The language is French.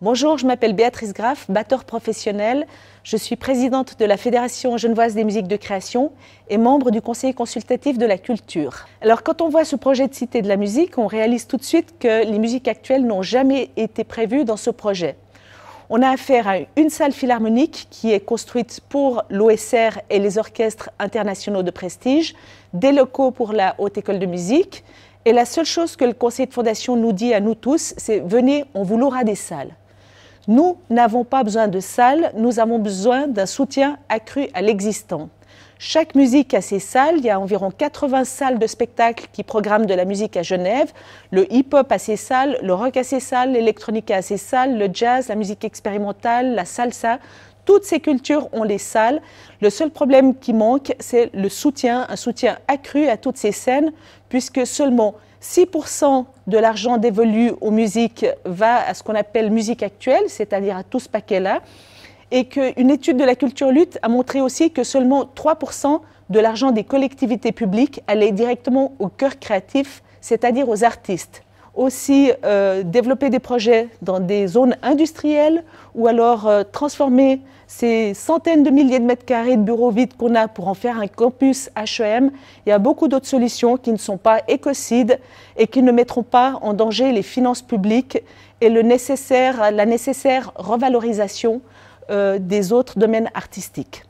Bonjour, je m'appelle Béatrice Graff, batteur professionnel. Je suis présidente de la Fédération genevoise des musiques de création et membre du conseil consultatif de la culture. Alors quand on voit ce projet de Cité de la musique, on réalise tout de suite que les musiques actuelles n'ont jamais été prévues dans ce projet. On a affaire à une salle philharmonique qui est construite pour l'OSR et les orchestres internationaux de prestige, des locaux pour la Haute École de musique et la seule chose que le conseil de fondation nous dit à nous tous, c'est venez, on vous louera des salles. Nous n'avons pas besoin de salles, nous avons besoin d'un soutien accru à l'existant. Chaque musique a ses salles. Il y a environ 80 salles de spectacle qui programment de la musique à Genève. Le hip-hop a ses salles, le rock a ses salles, l'électronique a ses salles, le jazz, la musique expérimentale, la salsa. Toutes ces cultures ont les salles. Le seul problème qui manque, c'est le soutien, un soutien accru à toutes ces scènes, puisque seulement 6% de l'argent dévolu aux musiques va à ce qu'on appelle musique actuelle, c'est-à-dire à tout ce paquet-là. Et qu'une étude de la culture lutte a montré aussi que seulement 3% de l'argent des collectivités publiques allait directement au cœur créatif, c'est-à-dire aux artistes aussi euh, développer des projets dans des zones industrielles ou alors euh, transformer ces centaines de milliers de mètres carrés de bureaux vides qu'on a pour en faire un campus HEM. Il y a beaucoup d'autres solutions qui ne sont pas écocides et qui ne mettront pas en danger les finances publiques et la nécessaire revalorisation euh, des autres domaines artistiques.